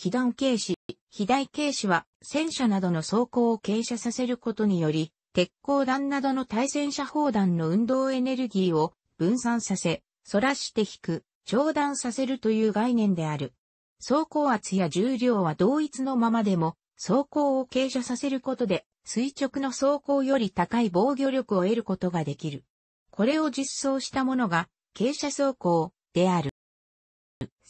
被弾軽視。被弾軽視は戦車などの走行を傾斜させることにより、鉄鋼弾などの対戦車砲弾の運動エネルギーを分散させ、反らして引く、長弾させるという概念である。走行圧や重量は同一のままでも、走行を傾斜させることで、垂直の走行より高い防御力を得ることができる。これを実装したものが、傾斜走行である。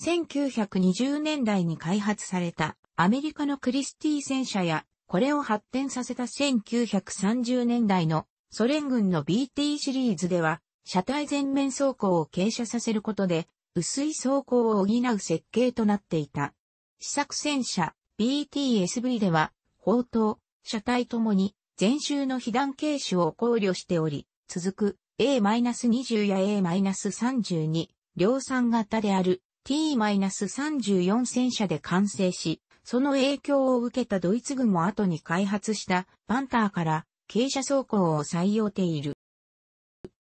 1920年代に開発されたアメリカのクリスティ戦車や、これを発展させた1930年代のソ連軍の BT シリーズでは、車体全面走行を傾斜させることで、薄い走行を補う設計となっていた。試作戦車 BTSV では、砲塔、車体ともに全周の被弾軽視を考慮しており、続く A-20 や A-32 量産型である T-34 戦車で完成し、その影響を受けたドイツ軍も後に開発したバンターから傾斜走行を採用ている。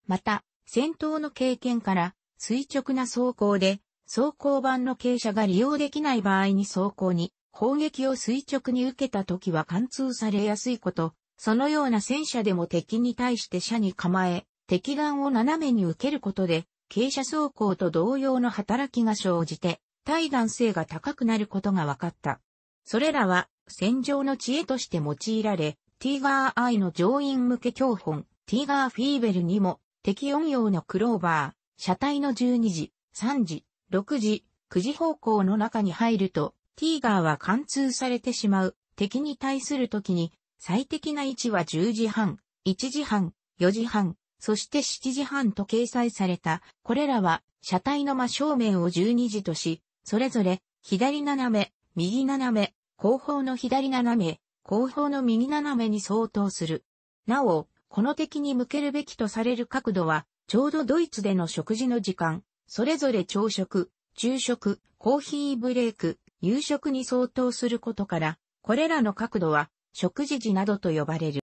また、戦闘の経験から垂直な走行で走行板の傾斜が利用できない場合に走行に攻撃を垂直に受けた時は貫通されやすいこと、そのような戦車でも敵に対して車に構え、敵弾を斜めに受けることで傾斜走行と同様の働きが生じて、対弾性が高くなることが分かった。それらは、戦場の知恵として用いられ、ティーガーアイの乗員向け教本、ティーガーフィーベルにも、適音用のクローバー、車体の12時、3時、6時、9時方向の中に入ると、ティーガーは貫通されてしまう、敵に対する時に、最適な位置は10時半、1時半、4時半、そして7時半と掲載された、これらは車体の真正面を12時とし、それぞれ左斜め、右斜め、後方の左斜め、後方の右斜めに相当する。なお、この敵に向けるべきとされる角度は、ちょうどドイツでの食事の時間、それぞれ朝食、昼食、コーヒーブレイク、夕食に相当することから、これらの角度は、食事時などと呼ばれる。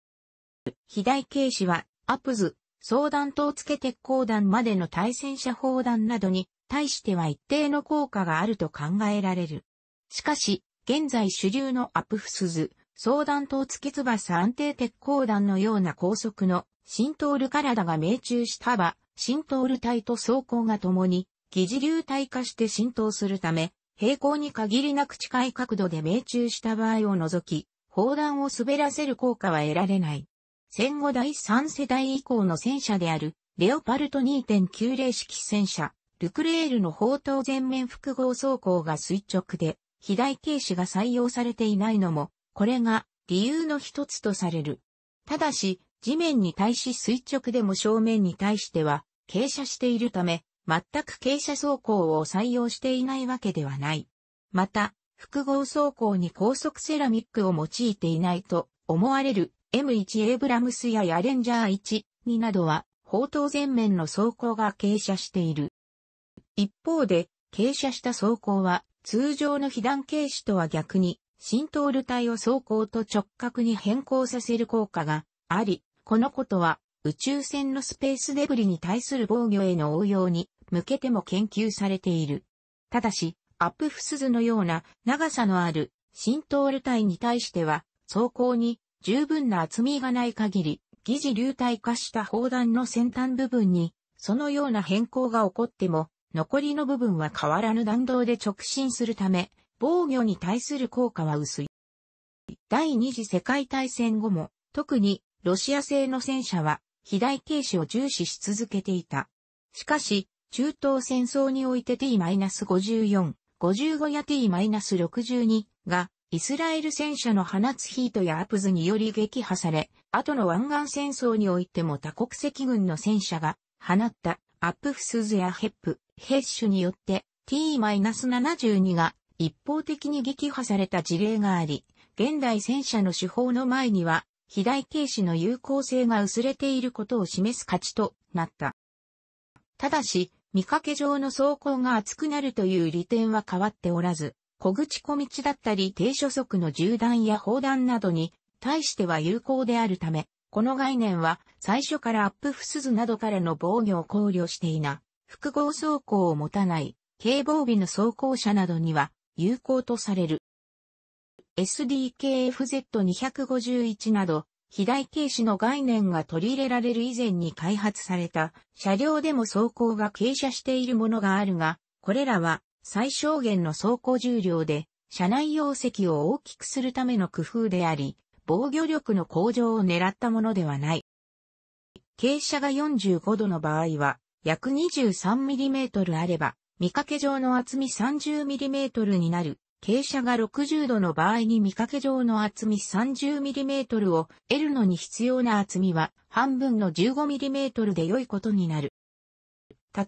肥大軽は、アプズ、相談等付け鉄鋼弾までの対戦車砲弾などに対しては一定の効果があると考えられる。しかし、現在主流のアプフスズ、相談等付け翼安定鉄鋼弾のような高速の浸透る体が命中した場、浸透る体と走行が共に、疑似流体化して浸透するため、平行に限りなく近い角度で命中した場合を除き、砲弾を滑らせる効果は得られない。戦後第3世代以降の戦車である、レオパルト2.90式戦車、ルクレールの砲塔全面複合走行が垂直で、肥大軽視が採用されていないのも、これが理由の一つとされる。ただし、地面に対し垂直でも正面に対しては、傾斜しているため、全く傾斜走行を採用していないわけではない。また、複合走行に高速セラミックを用いていないと思われる M1 エイブラムスやヤレンジャー1、2などは、砲塔前面の装甲が傾斜している。一方で、傾斜した装甲は、通常の被弾軽視とは逆に、浸透ール体を装甲と直角に変更させる効果があり、このことは、宇宙船のスペースデブリに対する防御への応用に向けても研究されている。ただし、アップフスズのような長さのある浸透ール体に対しては、装甲に十分な厚みがない限り、疑似流体化した砲弾の先端部分に、そのような変更が起こっても、残りの部分は変わらぬ弾道で直進するため、防御に対する効果は薄い。第二次世界大戦後も、特にロシア製の戦車は、肥大軽視を重視し続けていた。しかし、中東戦争において T-54、55や T-62 がイスラエル戦車の放つヒートやアプズにより撃破され、後の湾岸戦争においても多国籍軍の戦車が放ったアップフスズやヘップ、ヘッシュによって T-72 が一方的に撃破された事例があり、現代戦車の手法の前には、肥大軽視の有効性が薄れていることを示す価値となった。ただし、見かけ上の走行が厚くなるという利点は変わっておらず、小口小道だったり低所速の銃弾や砲弾などに対しては有効であるため、この概念は最初からアップフスズなどからの防御を考慮していな、複合走行を持たない軽防備の走行車などには有効とされる。SDKFZ251 など、肥大軽視の概念が取り入れられる以前に開発された車両でも走行が傾斜しているものがあるが、これらは最小限の走行重量で、車内容積を大きくするための工夫であり、防御力の向上を狙ったものではない。傾斜が45度の場合は、約 23mm あれば、見かけ上の厚み 30mm になる。傾斜が60度の場合に見かけ上の厚み 30mm を得るのに必要な厚みは半分の 15mm で良いことになる。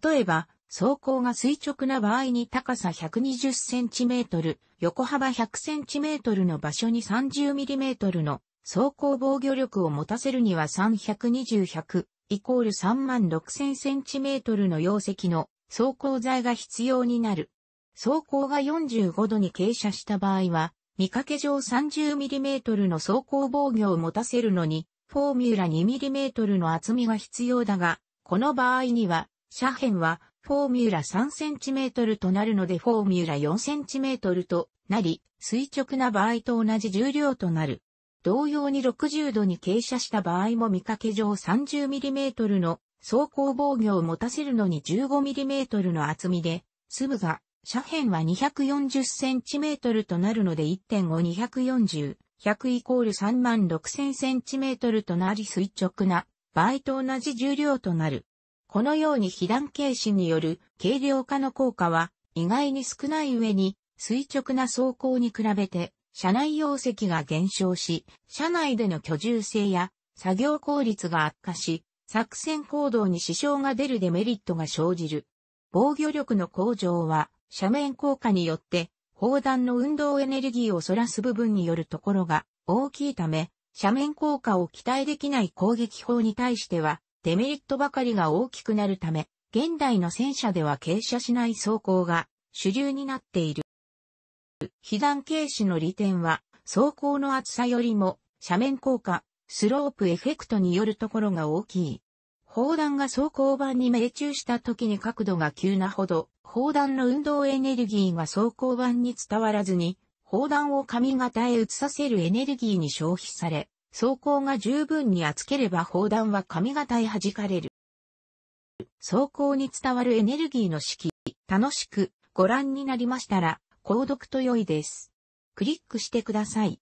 例えば、走行が垂直な場合に高さ 120cm、横幅 100cm の場所に 30mm の走行防御力を持たせるには3 2 0 1 0 0イコール 36000cm の容積の走行材が必要になる。走行が45度に傾斜した場合は、見かけ上 30mm の走行防御を持たせるのに、フォーミュラ 2mm の厚みが必要だが、この場合には、斜辺はフォーミュラ 3cm となるのでフォーミュラ 4cm となり、垂直な場合と同じ重量となる。同様に60度に傾斜した場合も見かけ上 30mm の走行防御を持たせるのに 15mm の厚みで、粒が斜辺は 240cm となるので1.5240、100イコール 36000cm となり垂直な場合と同じ重量となる。このように被弾軽視による軽量化の効果は意外に少ない上に垂直な走行に比べて車内容積が減少し、車内での居住性や作業効率が悪化し、作戦行動に支障が出るデメリットが生じる。防御力の向上は斜面効果によって砲弾の運動エネルギーを反らす部分によるところが大きいため、斜面効果を期待できない攻撃法に対してはデメリットばかりが大きくなるため、現代の戦車では傾斜しない走行が主流になっている。被弾軽視の利点は、走行の厚さよりも斜面効果、スロープエフェクトによるところが大きい。砲弾が走行板に命中した時に角度が急なほど、砲弾の運動エネルギーが走行板に伝わらずに、砲弾を髪型へ移させるエネルギーに消費され、装甲が十分に厚ければ砲弾は髪型へ弾かれる。装甲に伝わるエネルギーの式、楽しくご覧になりましたら、購読と良いです。クリックしてください。